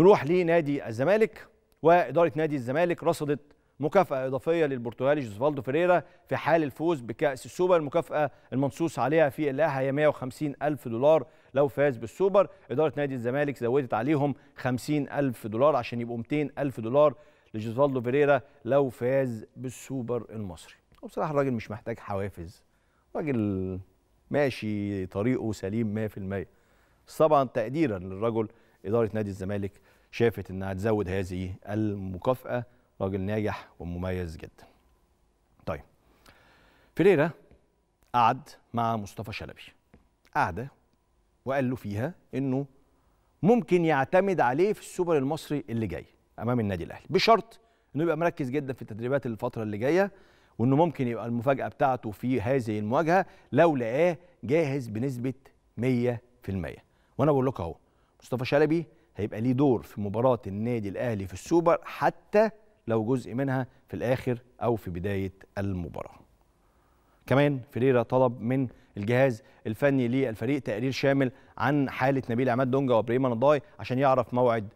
نروح لنادي الزمالك وإدارة نادي الزمالك رصدت مكافأة إضافية للبرتغالي جوزفالدو فيريرا في حال الفوز بكأس السوبر المكافأة المنصوص عليها في اللائحة هي 150 ألف دولار لو فاز بالسوبر إدارة نادي الزمالك زودت عليهم 50 ألف دولار عشان يبقوا 200 ألف دولار لجوزفالدو فيريرا لو فاز بالسوبر المصري وبصراحة الراجل مش محتاج حوافز راجل ماشي طريقه سليم 100% طبعا تقديرا للرجل اداره نادي الزمالك شافت انها تزود هذه المكافاه راجل ناجح ومميز جدا طيب فريرة قعد مع مصطفى شلبي قعده وقال له فيها انه ممكن يعتمد عليه في السوبر المصري اللي جاي امام النادي الاهلي بشرط انه يبقى مركز جدا في التدريبات الفتره اللي جايه وانه ممكن يبقى المفاجاه بتاعته في هذه المواجهه لو لقاه جاهز بنسبه 100% وانا بقول لك اهو مصطفى شلبي هيبقى ليه دور في مباراه النادي الاهلي في السوبر حتى لو جزء منها في الاخر او في بدايه المباراه كمان فيريرا طلب من الجهاز الفني للفريق تقرير شامل عن حاله نبيل عماد دونجا وابراهيم نضاي عشان يعرف موعد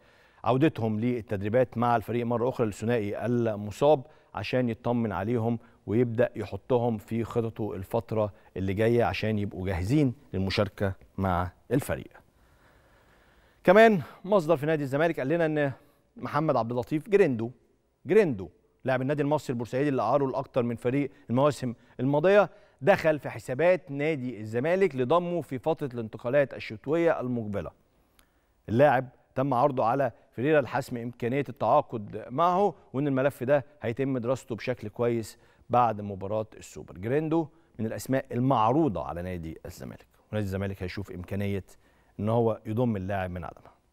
عودتهم للتدريبات مع الفريق مره اخرى للثنائي المصاب عشان يطمن عليهم ويبدا يحطهم في خططه الفتره اللي جايه عشان يبقوا جاهزين للمشاركه مع الفريق كمان مصدر في نادي الزمالك قال لنا ان محمد عبد اللطيف جريندو جريندو لاعب النادي المصري البورسعيدي اللي اعاره لاكثر من فريق المواسم الماضيه دخل في حسابات نادي الزمالك لضمه في فتره الانتقالات الشتويه المقبله. اللاعب تم عرضه على فيريرا لحسم امكانيه التعاقد معه وان الملف ده هيتم دراسته بشكل كويس بعد مباراه السوبر. جريندو من الاسماء المعروضه على نادي الزمالك ونادي الزمالك هيشوف امكانيه ان هو يضم اللاعب من عدمه